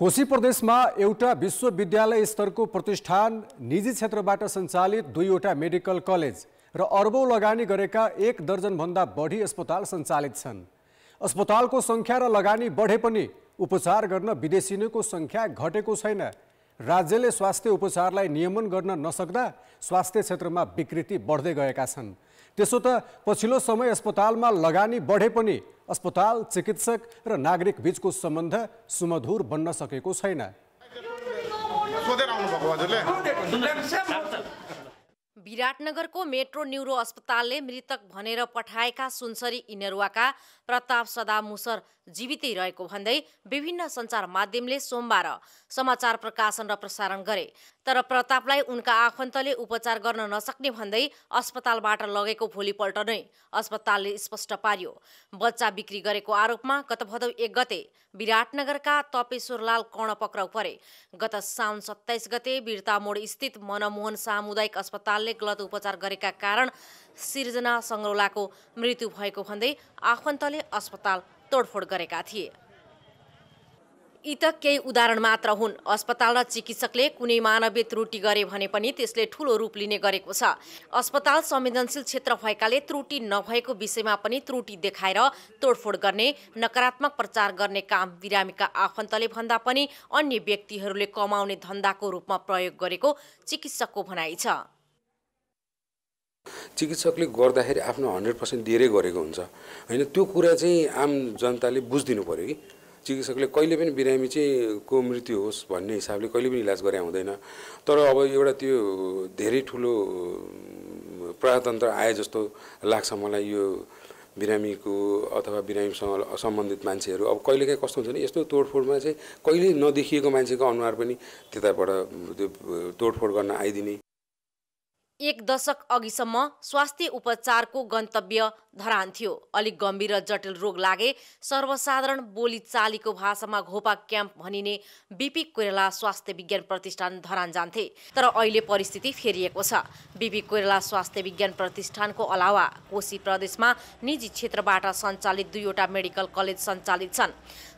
कोशी प्रदेशमा एउटा विश्वविद्यालय स्तरको प्रतिष्ठान निजी क्षेत्रबाट सञ्चालित दुईवटा मेडिकल कलेज र अर्बौँ लगानी गरेका एक दर्जनभन्दा बढी अस्पताल सञ्चालित छन् अस्पतालको सङ्ख्या र लगानी बढे पनि उपचार गर्न विदेशी नैको सङ्ख्या घटेको छैन राज्यले स्वास्थ्य उपचारलाई नियमन गर्न नसक्दा स्वास्थ्य क्षेत्रमा विकृति बढ्दै गएका छन् त्यसो त पछिल्लो समय अस्पतालमा लगानी बढे पनि अस्पताल चिकित्सक र नागरिक बीचको सम्बन्ध सुमधुर बन्न सकेको छैन विराटनगरको मेट्रो न्युरो अस्पतालले मृतक भनेर पठाएका सुनसरी इनरुवाका प्रताप सदा मुसर जीवितै रहेको भन्दै विभिन्न सञ्चार माध्यमले सोमबार समाचार प्रकाशन र प्रसारण गरे तर प्रतापलाई उनका आफन्तले उपचार गर्न नसक्ने भन्दै अस्पतालबाट लगेको भोलिपल्ट नै अस्पतालले स्पष्ट पार्यो बच्चा बिक्री गरेको आरोपमा गत भदौ एक गते विराटनगरका तपेश्वरलाल कर्ण पक्राउ परे गत साउन सत्ताइस गते बिरतामोड स्थित मनमोहन सामुदायिक अस्पतालले गलत उपचार गरेका कारण सिर्जना सङ्ग्रौलाको मृत्यु भएको भन्दै आफन्तले अस्पताल तोडफोड गरेका थिए यी त केही उदाहरण मात्र हुन् अस्पताल र चिकित्सकले कुनै मानवीय त्रुटि गरे भने पनि त्यसले ठूलो रूप लिने गरेको छ अस्पताल संवेदनशील क्षेत्र भएकाले त्रुटि नभएको विषयमा पनि त्रुटि देखाएर तोडफोड गर्ने नकारात्मक प्रचार गर्ने काम बिरामीका आफन्तले भन्दा पनि अन्य व्यक्तिहरूले कमाउने धन्दाको रूपमा प्रयोग गरेको चिकित्सकको भनाइ छ चिकित्सकले गर्दाखेरि आफ्नो हन्ड्रेड पर्सेन्ट दिएरै गरेको हुन्छ होइन त्यो कुरा चाहिँ आम जनताले बुझिदिनु पऱ्यो कि चिकित्सकले कहिले पनि बिरामी चाहिँ को मृत्यु होस् भन्ने हिसाबले कहिले पनि इलाज गरे हुँदैन तर अब एउटा त्यो धेरै ठुलो प्रजातन्त्र आए जस्तो लाग्छ मलाई यो बिरामीको अथवा बिरामीसँग सम्बन्धित मान्छेहरू अब कहिलेकाहीँ कस्तो हुन्छ भने यस्तो तोडफोडमा चाहिँ कहिले नदेखिएको मान्छेको अनुहार पनि त्यताबाट त्यो तोडफोड गर्न आइदिने एक दशक अघिसम्म स्वास्थ्य उपचारको गन्तव्य धरान थियो अलिक गम्भीर र जटिल रोग लागे सर्वसाधारण बोलीचालीको भाषामा घोपा क्याम्प भनिने बिपी कोइराला स्वास्थ्य विज्ञान प्रतिष्ठान धरान जान्थे तर अहिले परिस्थिति फेरिएको छ बिपी कोइराला स्वास्थ्य विज्ञान प्रतिष्ठानको अलावा कोशी प्रदेशमा निजी क्षेत्रबाट सञ्चालित दुईवटा मेडिकल कलेज सञ्चालित छन्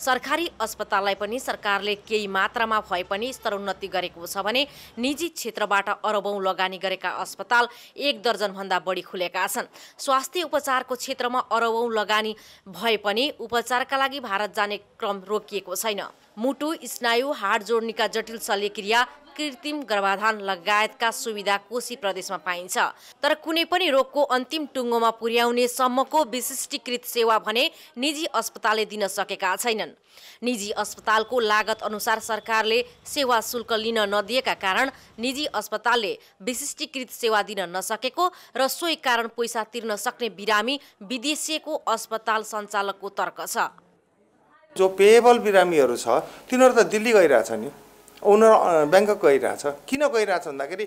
सरकारी अस्पताललाई पनि सरकारले केही मात्रामा भए पनि स्तरोन्नति गरेको छ भने निजी क्षेत्रबाट अरबौँ लगानी गरेका अस्पताल एक दर्जनभन्दा बढी खुलेका छन् स्वास्थ्य उपचारको क्षेत्रमा अरबौँ लगानी भए पनि उपचारका लागि भारत जाने क्रम रोकिएको छैन मुटु स्नायु हाड जोड्नेका जटिल शल्यक्रिया कृत्रिम गर्भाधान लगायतका सुविधा कोशी प्रदेशमा पाइन्छ तर कुनै पनि रोगको अन्तिम टुङ्गोमा पुर्याउने सम्मको विशिष्टीकृत सेवा भने निजी अस्पतालले दिन सकेका छैनन् निजी अस्पतालको लागत अनुसार सरकारले सेवा शुल्क लिन नदिएका कारण निजी अस्पतालले विशिष्टीकृत सेवा दिन नसकेको र सोही कारण पैसा तिर्न सक्ने बिरामी विदेशीको अस्पताल सञ्चालकको तर्क छ जो पेएबल बिरामीहरू छ तिनीहरू त दिल्ली गइरहेछ नि उनीहरू ब्याङ्कक गइरहेछ किन गइरहेछ भन्दाखेरि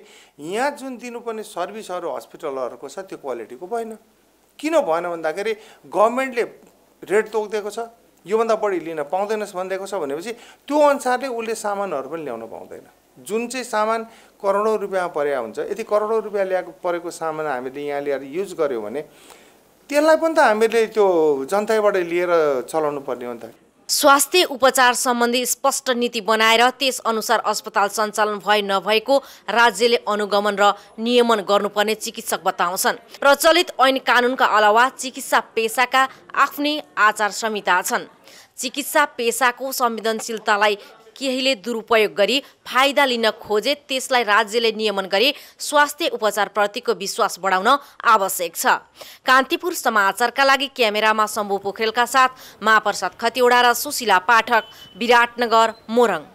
यहाँ जुन दिनुपर्ने सर्भिसहरू हस्पिटलहरूको छ त्यो क्वालिटीको भएन किन भएन भन्दाखेरि गभर्मेन्टले रेट तोकिदिएको छ योभन्दा बढी लिन पाउँदैनस् भनिदिएको छ भनेपछि त्यो अनुसारले उसले सामानहरू पनि ल्याउन पाउँदैन जुन चाहिँ सामान करोडौँ रुपियाँ परेको हुन्छ यति करोडौँ रुपियाँ ल्याएको परेको सामान हामीले यहाँ ल्याएर युज गऱ्यौँ भने त्यसलाई पनि त हामीले त्यो जनताबाट लिएर चलाउनु पर्ने हो नि त स्वास्थ्य उपचार सम्बन्धी स्पष्ट नीति बनाएर अनुसार अस्पताल सञ्चालन भए नभएको राज्यले अनुगमन र नियमन गर्नुपर्ने चिकित्सक बताउँछन् प्रचलित ऐन कानुनका अलावा चिकित्सा पेसाका आफ्नै आचार संहिता छन् चिकित्सा पेसाको संवेदनशीलतालाई केहीले दुरुपयोग गरी फाइदा लिन खोजे त्यसलाई राज्यले नियमन गरी स्वास्थ्य उपचारप्रतिको विश्वास बढाउन आवश्यक छ कान्तिपुर समाचारका लागि क्यामेरामा शम्भु पोखरेलका साथ महाप्रसाद खतिवडा र सुशीला पाठक विराटनगर मोरङ